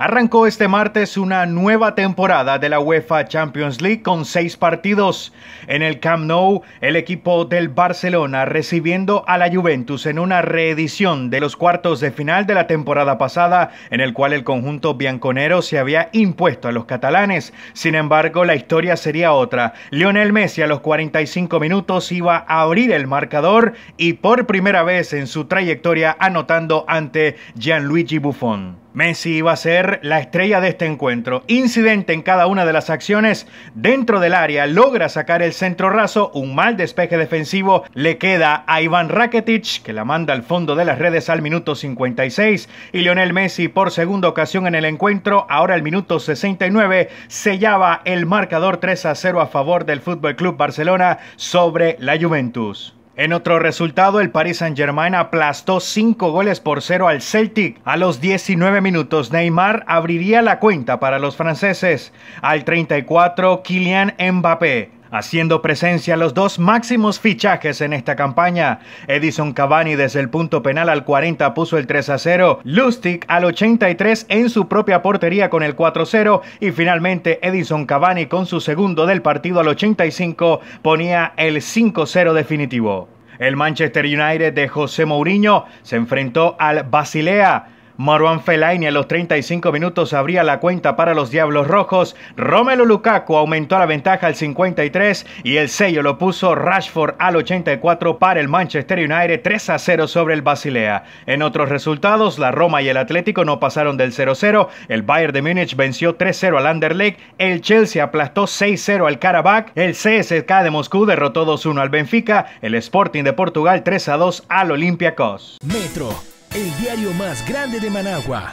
Arrancó este martes una nueva temporada de la UEFA Champions League con seis partidos. En el Camp Nou, el equipo del Barcelona recibiendo a la Juventus en una reedición de los cuartos de final de la temporada pasada, en el cual el conjunto bianconero se había impuesto a los catalanes. Sin embargo, la historia sería otra. Lionel Messi a los 45 minutos iba a abrir el marcador y por primera vez en su trayectoria anotando ante Gianluigi Buffon. Messi iba a ser la estrella de este encuentro. Incidente en cada una de las acciones. Dentro del área logra sacar el centro raso. Un mal despeje defensivo le queda a Iván Rakitic, que la manda al fondo de las redes al minuto 56. Y Lionel Messi, por segunda ocasión en el encuentro, ahora al minuto 69, sellaba el marcador 3 a 0 a favor del Fútbol Club Barcelona sobre la Juventus. En otro resultado, el Paris Saint-Germain aplastó 5 goles por 0 al Celtic. A los 19 minutos, Neymar abriría la cuenta para los franceses. Al 34, Kylian Mbappé haciendo presencia los dos máximos fichajes en esta campaña. Edison Cavani desde el punto penal al 40 puso el 3 a 0, Lustig al 83 en su propia portería con el 4 a 0 y finalmente Edison Cavani con su segundo del partido al 85 ponía el 5 a 0 definitivo. El Manchester United de José Mourinho se enfrentó al Basilea Marwan Fellaini a los 35 minutos abría la cuenta para los Diablos Rojos. Romelu Lukaku aumentó la ventaja al 53 y el sello lo puso Rashford al 84 para el Manchester United 3 a 0 sobre el Basilea. En otros resultados, la Roma y el Atlético no pasaron del 0-0. El Bayern de Múnich venció 3-0 al Anderlecht. El Chelsea aplastó 6-0 al Karabakh. El CSK de Moscú derrotó 2-1 al Benfica. El Sporting de Portugal 3-2 al Olympiacos. Metro el diario más grande de Managua.